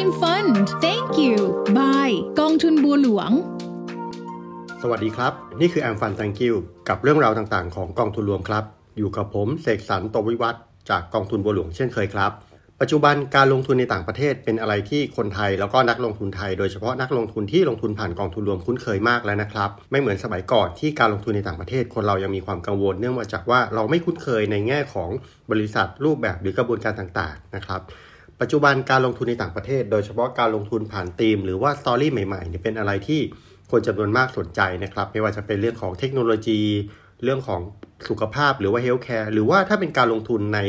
Time Fund Thank you Bye กองทุนบัวหลวง สวัสดีครับ นี่คือแอมฟันตังกิวกับเรื่องราวต่างๆของกองทุนรวมครับ อยู่กับผม เสกสรรตวิวัฒจากกองทุนบัวหลวงเช่นเคยครับ ปัจจุบันการลงทุนในต่างประเทศ เป็นอะไรที่คนไทยแล้วก็นักลงทุนไทยโดยเฉพาะนักลงทุนที่ลงทุนผ่านกองทุนรวมคุ้นเคยมากแล้วนะครับ ไม่เหมือนสมัยก่อนที่การลงทุนในต่างประเทศ คนเรายังมีความกังวลเนื่องมาจากว่าเราไม่คุ้นเคยในแง่ของบริษัทรูปแบบหรือกระบวนการต่างๆนะครับปัจจุบันการลงทุนในต่างประเทศ โดยเฉพาะการลงทุนผ่านธีม หรือว่าสตอรี่ใหม่ๆเนี่ยเป็นอะไรที่คนจำนวนมากสนใจนะครับไม่ว่าจะเป็นเรื่องของเทคโนโลยี เรื่องของสุขภาพหรือว่าเฮลท์แคร์หรือว่าถ้าเป็นการลงทุนใน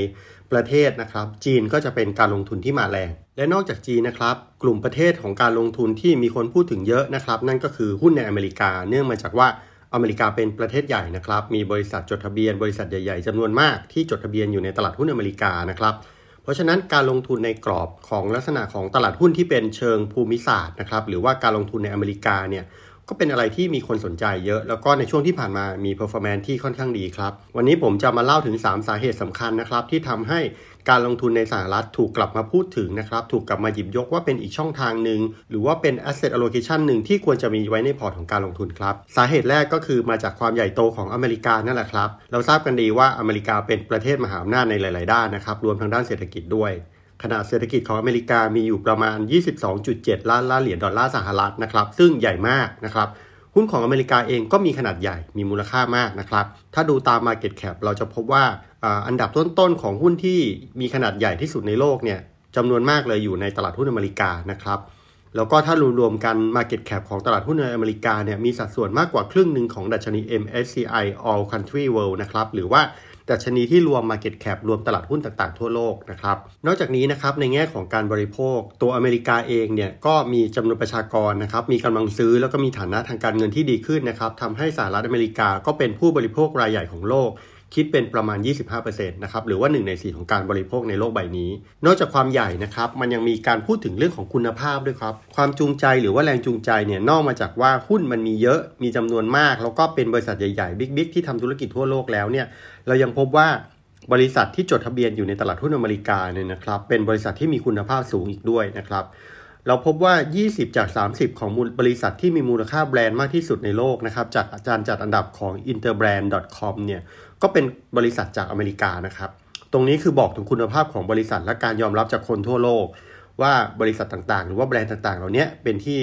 ประเทศนะครับ จีนก็จะเป็นการลงทุนที่มาแรงและนอกจากจีนนะครับ กลุ่มประเทศของการลงทุนที่มีคนพูดถึงเยอะนะครับ นั่นก็คือหุ้นในอเมริกา เนื่องมาจากว่าอเมริกาเป็นประเทศใหญ่นะครับมีบริษัทจดทะเบียนบริษัทใหญ่ ๆ จำนวนมากที่จดทะเบียนอยู่ในตลาดหุ้นอเมริกานะครับเพราะฉะนั้นการลงทุนในกรอบของลักษณะของตลาดหุ้นที่เป็นเชิงภูมิศาสตร์นะครับ หรือว่าการลงทุนในอเมริกาเนี่ยก็เป็นอะไรที่มีคนสนใจเยอะแล้วก็ในช่วงที่ผ่านมามีเพอร์ฟอร์แมนที่ค่อนข้างดีครับ วันนี้ผมจะมาเล่าถึง 3 สาเหตุสำคัญนะครับ ที่ทำให้การลงทุนในสหรัฐถูกกลับมาพูดถึงนะครับ ถูกกลับมาหยิบยกว่าเป็นอีกช่องทางหนึ่งหรือว่าเป็น asset allocation หนึ่งที่ควรจะมีไว้ในพอร์ตของการลงทุนครับ สาเหตุแรกก็คือมาจากความใหญ่โตของอเมริกานั่นแหละครับ เราทราบกันดีว่าอเมริกาเป็นประเทศมหาอำนาจในหลายๆ ด้านนะครับ รวมทั้งด้านเศรษฐกิจด้วย ขนาดเศรษฐกิจของอเมริกามีอยู่ประมาณ 22.7 ล้านล้านเหรียญดอลลาร์สหรัฐนะครับซึ่งใหญ่มากนะครับหุ้นของอเมริกาเองก็มีขนาดใหญ่มีมูลค่ามากนะครับถ้าดูตาม Market Cap เราจะพบว่าอันดับต้นๆของหุ้นที่มีขนาดใหญ่ที่สุดในโลกเนี่ยจำนวนมากเลยอยู่ในตลาดหุ้นอเมริกานะครับแล้วก็ถ้ารวมๆกัน Market Cap ของตลาดหุ้นในอเมริกาเนี่ยมีสัดส่วนมากกว่าครึ่งหนึ่งของดัชนี MSCI All Country World นะครับหรือว่าดัชนีที่รวม Market Cap รวมตลาดหุ้นต่างๆทั่วโลกนะครับนอกจากนี้นะครับในแง่ของการบริโภคตัวอเมริกาเองเนี่ยก็มีจำนวนประชากรนะครับมีกำลังซื้อแล้วก็มีฐานะทางการเงินที่ดีขึ้นนะครับทำให้สหรัฐอเมริกาก็เป็นผู้บริโภครายใหญ่ของโลกคิดเป็นประมาณ 25%นะครับหรือว่า 1 ใน4ของการบริโภคในโลกใบนี้ นอกจากความใหญ่นะครับมันยังมีการพูดถึงเรื่องของคุณภาพด้วยครับ ความจูงใจหรือว่าแรงจูงใจเนี่ยนอกมาจากว่าหุ้นมันมีเยอะมีจำนวนมาก แล้วก็เป็นบริษัทใหญ่ๆ บิ๊กๆ ที่ทำธุรกิจทั่วโลกแล้วเนี่ยเรายังพบว่าบริษัทที่จดทะเบียนอยู่ในตลาดหุ้นอเมริกาเนี่ยนะครับเป็นบริษัทที่มีคุณภาพสูงอีกด้วยนะครับเราพบว่า 20 จาก 30 ของบริษัทที่มีมูลค่าแบรนด์มากที่สุดในโลกนะครับจากอาจารย์จัดอันดับของ interbrand.com เนี่ยก็เป็นบริษัทจากอเมริกานะครับ ตรงนี้คือบอกถึงคุณภาพของบริษัทและการยอมรับจากคนทั่วโลกว่าบริษัทต่างๆ หรือว่าแบรนด์ต่างๆ เหล่านี้เป็นที่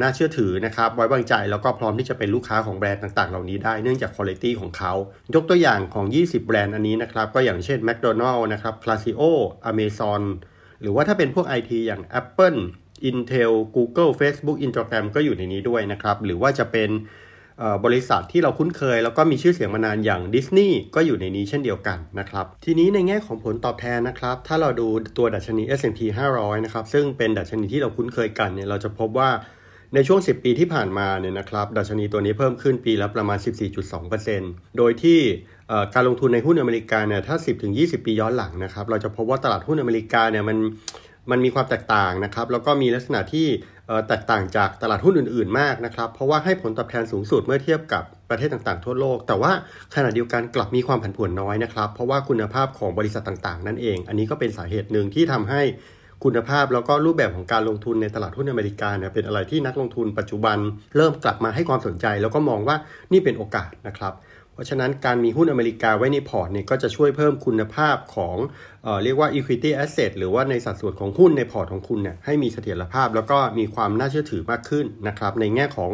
น่าเชื่อถือนะครับ ไว้วางใจ แล้วก็พร้อมที่จะเป็นลูกค้าของแบรนด์ต่างๆเหล่านี้ได้ เนื่องจากคุณภาพของเขายกตัวอย่างของ 20 แบรนด์อันนี้นะครับ ก็อย่างเช่น McDonald's นะครับ Casio Amazon หรือว่าถ้าเป็นพวก IT อย่าง Apple Intel Google Facebook Instagram ก็อยู่ในนี้ด้วยนะครับ หรือว่าจะเป็นบริษัทที่เราคุ้นเคย แล้วก็มีชื่อเสียงมานานอย่างดิสนีย์ก็อยู่ในนี้เช่นเดียวกันนะครับ ทีนี้ในแง่ของผลตอบแทนนะครับ ถ้าเราดูตัวดัชนี S&P 500นะครับซึ่งเป็นดัชนีที่เราคุ้นเคยกันเนี่ยเราจะพบว่าในช่วง 10 ปีที่ผ่านมาเนี่ยนะครับดัชนีตัวนี้เพิ่มขึ้นปีละประมาณ 14.2%โดยที่การลงทุนในหุ้นอเมริกาเนี่ยถ้า 10-20 ปีย้อนหลังนะครับ เราจะพบว่าตลาดหุ้นอเมริกาเนี่ยมันมันมีความแตกต่างนะครับแล้วก็มีลักษณะที่แตกต่างจากตลาด หุ้น อื่นๆ มาก นะครับ เพราะว่าให้ผลตอบแทนสูงสุดเมื่อเทียบกับประเทศต่างๆ ทั่วโลก แต่ว่าขณะเดียวกันกลับมีความผันผวน น้อยนะครับ เพราะว่าคุณภาพของบริษัทต่างๆ นั่นเอง อันนี้ก็เป็นสาเหตุหนึ่งที่ทำให้คุณภาพแล้วก็รูปแบบของการลงทุนในตลาดหุ้นอเมริกาเนี่ยเป็นอะไรที่นักลงทุนปัจจุบัน เริ่มกลับมาให้ความสนใจ แล้วก็มองว่านี่เป็นโอกาสนะครับราะฉะนั้นการมีหุ้นอเมริกาไว้ในพอร์ตเนี่ยก็จะช่วยเพิ่มคุณภาพของเออเรียกว่า equity asset หรือว่าในสัดส่วนของหุ้นในพอร์ตของคุณเนี่ยให้มีเสถียรภาพ แล้วก็มีความน่าเชื่อถือมากขึ้นนะครับในแง่ของ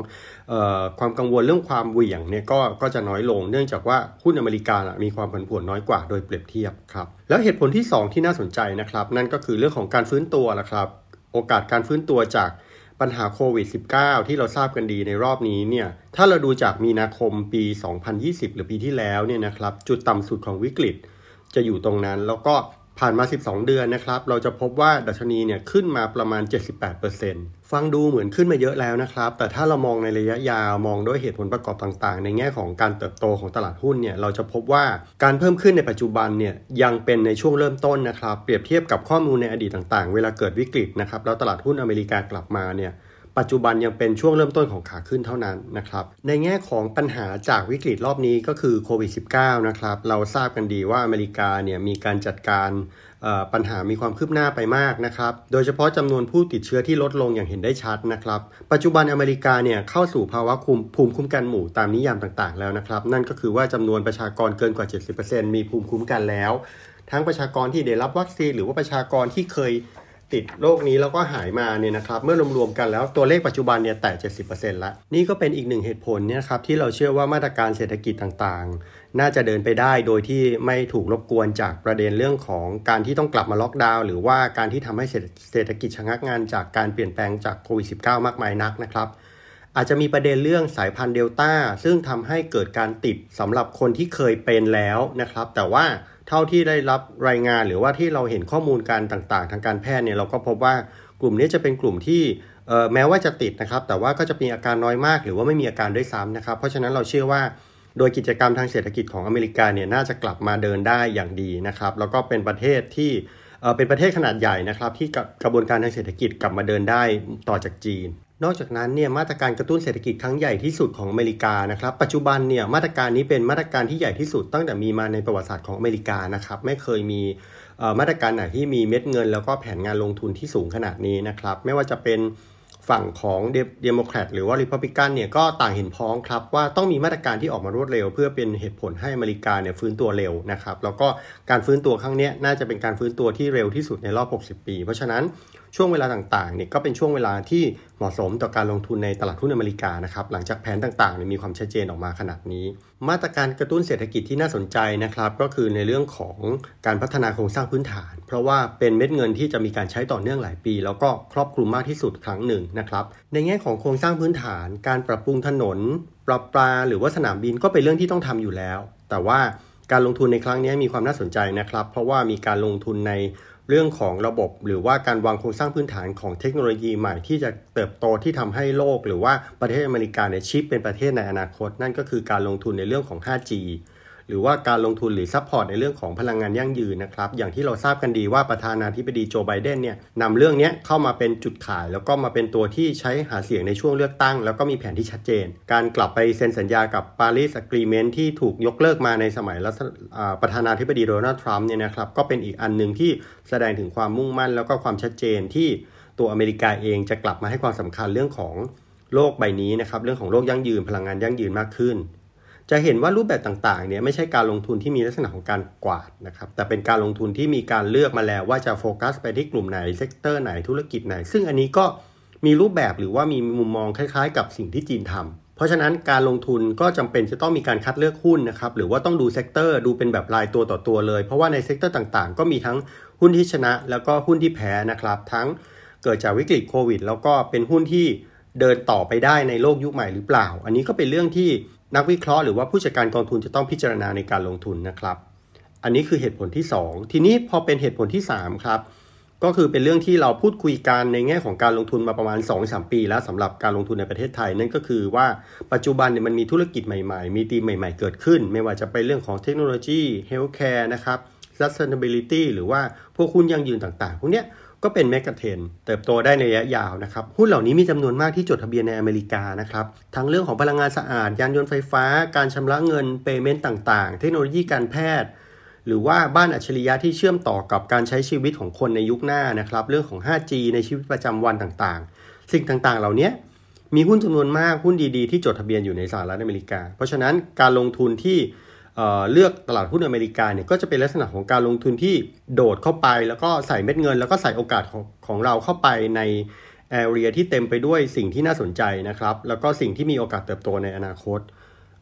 ออความกังวลเรื่องความเหวี่ยงเนี่ยก็ก็จะน้อยลง เนื่องจากว่าหุ้นอเมริกามีความผันผวนน้อยกว่าโดยเปรียบเทียบครับแล้วเหตุผลที่ 2 ที่น่าสนใจนะครับนั่นก็คือเรื่องของการฟื้นตัวนะครับโอกาสการฟื้นตัวจากปัญหาโควิด -19 ที่เราทราบกันดีในรอบนี้เนี่ย ถ้าเราดูจากมีนาคมปี 2020 หรือปีที่แล้วเนี่ยนะครับ จุดต่ำสุดของวิกฤต จะอยู่ตรงนั้นแล้วก็ผ่านมา 12 เดือนนะครับ เราจะพบว่าดัชนีเนี่ยขึ้นมาประมาณ 78%ฟังดูเหมือนขึ้นมาเยอะแล้วนะครับ แต่ถ้าเรามองในระยะยาว มองด้วยเหตุผลประกอบต่างๆ ในแง่ของการเติบโตของตลาดหุ้นเนี่ย เราจะพบว่าการเพิ่มขึ้นในปัจจุบันเนี่ยยังเป็นในช่วงเริ่มต้นนะครับ เปรียบเทียบกับข้อมูลในอดีตต่างๆ เวลาเกิดวิกฤตนะครับ แล้วตลาดหุ้นอเมริกากลับมาเนี่ยปัจจุบันยังเป็นช่วงเริ่มต้นของขาขึ้นเท่านั้นนะครับ ในแง่ของปัญหาจากวิกฤตรอบนี้ก็คือโควิด -19 นะครับเราทราบกันดีว่าอเมริกาเนี่ยมีการจัดการปัญหามีความคืบหน้าไปมากนะครับ โดยเฉพาะจำนวนผู้ติดเชื้อที่ลดลงอย่างเห็นได้ชัดนะครับ ปัจจุบันอเมริกาเนี่ยเข้าสู่ภาวะคุมภูมิคุ้มกันหมู่ตามนิยามต่างๆแล้วนะครับ นั่นก็คือว่าจำนวนประชากรเกินกว่า 70%มีภูมิคุ้มกันแล้ว ทั้งประชากรที่ได้รับวัคซีนหรือว่าประชากรที่เคยติดโรคนี้แล้วก็หายมาเนี่ยนะครับ เมื่อรวมๆกันแล้วตัวเลขปัจจุบันเนี่ยแตะ70%ละนี่ก็เป็นอีกหนึ่งเหตุผลเนี่ยครับที่เราเชื่อว่ามาตรการเศรษฐกิจต่างๆ น่าจะเดินไปได้โดยที่ไม่ถูกรบกวนจากประเด็นเรื่องของการที่ต้องกลับมาล็อกดาวน์ หรือว่าการที่ทำให้เศรษฐกิจชะงักงานจากการเปลี่ยนแปลงจากโควิด -19 มากมายนักนะครับ อาจจะมีประเด็นเรื่องสายพันธุ์เดลต้าซึ่งทำให้เกิดการติดสำหรับคนที่เคยเป็นแล้วนะครับ แต่ว่าเท่าที่ได้รับรายงานหรือว่าที่เราเห็นข้อมูลการต่าง ๆ ทางการแพทย์เนี่ยเราก็พบว่ากลุ่มนี้จะเป็นกลุ่มที่แม้ว่าจะติดนะครับ แต่ว่าก็จะมีอาการน้อยมากหรือว่าไม่มีอาการด้วยซ้ำนะครับ เพราะฉะนั้นเราเชื่อว่า โดยกิจกรรมทางเศรษฐกิจของอเมริกาเนี่ยน่าจะกลับมาเดินได้อย่างดีนะครับ แล้วก็เป็นประเทศที่เป็นประเทศขนาดใหญ่นะครับ ที่กระบวนการทางเศรษฐกิจกลับมาเดินได้ต่อจากจีนนอกจากนั้นเนี่ยมาตรการกระตุ้นเศรษฐกิจครั้งใหญ่ที่สุดของอเมริกานะครับ ปัจจุบันเนี่ยมาตรการนี้เป็นมาตรการที่ใหญ่ที่สุด ตั้งแต่มีมาในประวัติศาสตร์ของอเมริกานะครับไม่เคยมีมาตรการไหนที่มีเม็ดเงิน แล้วก็แผนงานลงทุนที่สูงขนาดนี้นะครับไม่ว่าจะเป็นฝั่งของเดโมแครตหรือว่าริพับลิกันเนี่ยก็ต่างเห็นพ้องครับว่าต้องมีมาตรการที่ออกมารวดเร็ว เพื่อเป็นเหตุผลให้อเมริกาเนี่ยฟื้นตัวเร็วนะครับแล้วก็การฟื้นตัวครั้งนี้น่าจะเป็นการฟื้นตัวที่เร็วที่สุดในรอบ60ปีเพราะฉะนั้นช่วงเวลาต่างๆ เนี่ยก็เป็นช่วงเวลาที่เหมาะสมต่อการลงทุนในตลาดหุ้นอเมริกานะครับหลังจากแผนต่างๆ เนี่ยมีความชัดเจนออกมาขนาดนี้ มาตรการกระตุ้นเศรษฐกิจที่น่าสนใจนะครับ ก็คือในเรื่องของการพัฒนาโครงสร้างพื้นฐาน เพราะว่าเป็นเม็ดเงินที่จะมีการใช้ต่อเนื่องหลายปี แล้วก็ครอบคลุมมากที่สุดครั้งหนึ่งนะครับในแง่ของโครงสร้างพื้นฐาน การปรับปรุงถนน ปรับปลาหรือว่าสนามบินก็เป็นเรื่องที่ต้องทำอยู่แล้ว แต่ว่าการลงทุนในครั้งนี้มีความน่าสนใจนะครับเพราะว่ามีการลงทุนในเรื่องของระบบหรือว่าการวางโครงสร้างพื้นฐานของเทคโนโลยีใหม่ที่จะเติบโตที่ทำให้โลก หรือว่าประเทศอเมริกาเนี่ยชิปเป็นประเทศในอนาคตนั่นก็คือการลงทุนในเรื่องของ 5G หรือว่าการลงทุนหรือซัพพอร์ตในเรื่องของพลังงานยั่งยืนนะครับอย่างที่เราทราบกันดีว่าประธานาธิบดีโจไบเดนเนี่ยนำเรื่องนี้เข้ามาเป็นจุดขาย แล้วก็มาเป็นตัวที่ใช้หาเสียงในช่วงเลือกตั้ง แล้วก็มีแผนที่ชัดเจน การกลับไปเซ็นสัญญากับปารีสอกรีเมนท์ที่ถูกยกเลิกมาในสมัยรัฐประธานาธิบดีโดนัลด์ทรัมป์เนี่ยนะครับก็เป็นอีกอันหนึ่งที่แสดงถึงความมุ่งมั่น แล้วก็ความชัดเจนที่ตัวอเมริกาเองจะกลับมาให้ความสำคัญเรื่องของโลกใบนี้นะครับเรื่องของโลกยั่งยืนพลังงานยั่งยืนมากขึ้นจะเห็นว่ารูปแบบต่างๆ เนี่ยไม่ใช่การลงทุนที่มีลักษณะของการกวาดนะครับแต่เป็นการลงทุนที่มีการเลือกมาแล้วว่าจะโฟกัสไปที่กลุ่มไหนเซกเตอร์ไหนธุรกิจไหนซึ่งอันนี้ก็มีรูปแบบหรือว่ามีมุมมองคล้ายๆ กับสิ่งที่จีนทำ เพราะฉะนั้นการลงทุนก็จำเป็นจะต้องมีการคัดเลือกหุ้นนะครับหรือว่าต้องดูเซกเตอร์ดูเป็นแบบรายตัวต่อตัวเลย เพราะว่าในเซกเตอร์ต่างๆ ก็มีทั้งหุ้นที่ชนะ แล้วก็หุ้นที่แพ้นะครับทั้งเกิดจากวิกฤตโควิดแล้วก็เป็นหุ้นที่เดินต่อไปได้ในโลกยุคใหม่หรือเปล่า อันนี้ก็เป็นเรื่องที่นักวิเคราะห์หรือว่าผู้จัดการกองทุนจะต้องพิจารณาในการลงทุนนะครับ อันนี้คือเหตุผลที่ 2 ทีนี้พอเป็นเหตุผลที่3ครับ ก็คือเป็นเรื่องที่เราพูดคุยกันในแง่ของการลงทุนมาประมาณ 2-3 ปี แล้วสำหรับการลงทุนในประเทศไทย นั่นก็คือว่าปัจจุบันเนี่ยมันมีธุรกิจใหม่ๆ มีธีมใหม่ๆเกิดขึ้น ไม่ว่าจะเป็นเรื่องของเทคโนโลยีเฮลท์แคร์นะครับ sustainability หรือว่าพวกคุณยังยืนต่างๆ พวกเนี้ยก็เป็นแมกกาเทนเติบโตได้ในระยะยาวนะครับ หุ้นเหล่านี้มีจำนวนมากที่จดทะเบียนในอเมริกานะครับทั้งเรื่องของพลังงานสะอาด ยานยนต์ไฟฟ้า การชำระเงินเปเมนต์ต่าง ๆ เทคโนโลยีการแพทย์ หรือว่าบ้านอัจฉริยะที่เชื่อมต่อกับการใช้ชีวิตของคนในยุคหน้านะครับ เรื่องของ 5G ในชีวิตประจำวันต่าง ๆ สิ่งต่างๆ เหล่านี้มีหุ้นจำนวนมากหุ้นดีๆที่จดทะเบียนอยู่ในสหรัฐอเมริกาเพราะฉะนั้นการลงทุนที่เลือกตลาดหุ้นอเมริกาเนี่ยก็จะเป็นลักษณะของการลงทุนที่โดดเข้าไป แล้วก็ใส่เม็ดเงินแล้วก็ใส่โอกาสของของเราเข้าไปในแอเรีย ที่เต็มไปด้วยสิ่งที่น่าสนใจนะครับ แล้วก็สิ่งที่มีโอกาสเติบโตในอนาคต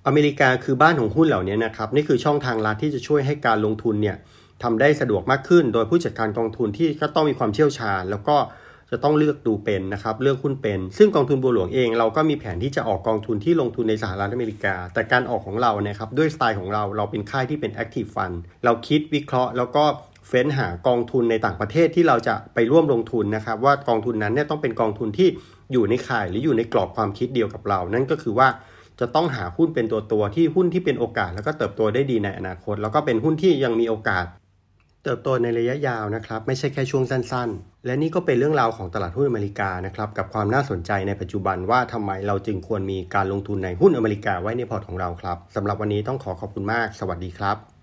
อเมริกาคือบ้านของหุ้นเหล่านี้นะครับนี่คือช่องทางลัดที่จะช่วยให้การลงทุนเนี่ยทำได้สะดวกมากขึ้น โดยผู้จัดการกองทุนที่ก็ต้องมีความเชี่ยวชาญ แล้วก็จะต้องเลือกดูเป็นนะครับ เลือกหุ้นเป็น ซึ่งกองทุนบัวหลวงเองเราก็มีแผนที่จะออกกองทุนที่ลงทุนในสหรัฐอเมริกา แต่การออกของเรานะครับด้วยสไตล์ของเราเราเป็นค่ายที่เป็นแอคทีฟฟันเราคิดวิเคราะห์ แล้วก็เฟ้นหากองทุนในต่างประเทศที่เราจะไปร่วมลงทุนนะครับว่ากองทุนนั้นเนี่ยต้องเป็นกองทุนที่อยู่ในข่าย หรืออยู่ในกรอบความคิดเดียวกับเรา นั่นก็คือว่าจะต้องหาหุ้นเป็นตัวตัวที่หุ้นที่เป็นโอกาส แล้วก็เติบโตได้ดีในอนาคต แล้วก็เป็นหุ้นที่ยังมีโอกาสเติบโตในระยะยาวนะครับไม่ใช่แค่ช่วงสั้นๆ และนี่ก็เป็นเรื่องราวของตลาดหุ้นอเมริกานะครับกับความน่าสนใจในปัจจุบันว่าทำไมเราจึงควรมีการลงทุนในหุ้นอเมริกาไว้ในพอร์ตของเราครับสำหรับวันนี้ต้องขอขอบคุณมาก สวัสดีครับ